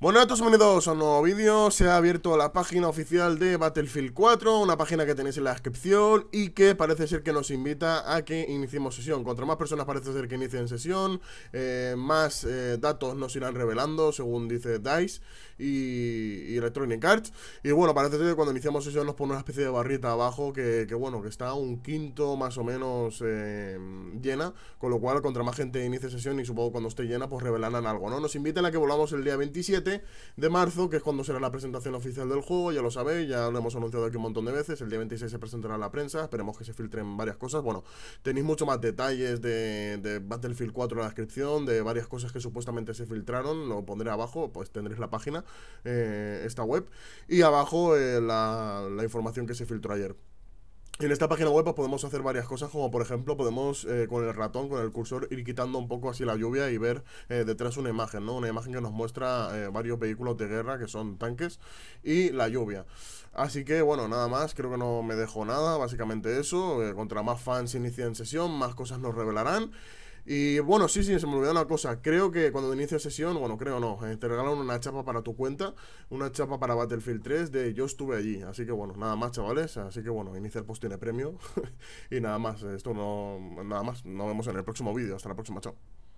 Bueno, estos bienvenidos a un nuevo vídeo. Se ha abierto la página oficial de Battlefield 4, una página que tenéis en la descripción y que parece ser que nos invita a que iniciemos sesión. Contra más personas parece ser que inicien sesión, eh, más eh, datos nos irán revelando, según dice DICE y, Electronic Arts. Y bueno, parece ser que cuando iniciamos sesión nos pone una especie de barrita abajo que, bueno, que está un quinto más o menos eh, llena, con lo cual contra más gente inicie sesión y supongo cuando esté llena pues revelarán algo, ¿no? Nos invitan a que volvamos el día 27 de marzo, que es cuando será la presentación oficial del juego, ya lo sabéis, ya lo hemos anunciado aquí un montón de veces, el día 26 se presentará a la prensa, esperemos que se filtren varias cosas, bueno, tenéis mucho más detalles de, Battlefield 4 en la descripción, de varias cosas que supuestamente se filtraron, lo pondré abajo, pues tendréis la página, eh, esta web, y abajo eh, la información que se filtró ayer. En esta página web pues, podemos hacer varias cosas, como por ejemplo podemos eh, con el ratón, con el cursor, ir quitando un poco así la lluvia y ver eh, detrás una imagen, ¿no? Una imagen que nos muestra eh, varios vehículos de guerra, que son tanques, y la lluvia. Así que bueno, nada más, creo que no me dejo nada, básicamente eso. contra más fans inicien sesión, más cosas nos revelarán. Y bueno, sí, sí, se me olvidó una cosa. Creo que cuando inicia sesión, bueno, creo no, eh, te regalan una chapa para tu cuenta, una chapa para Battlefield 3 de Yo estuve allí. Así que bueno, nada más, chavales. Así que bueno, inicia el post tiene premio. y nada más, esto no, nada más. Nos vemos en el próximo vídeo. Hasta la próxima, chao.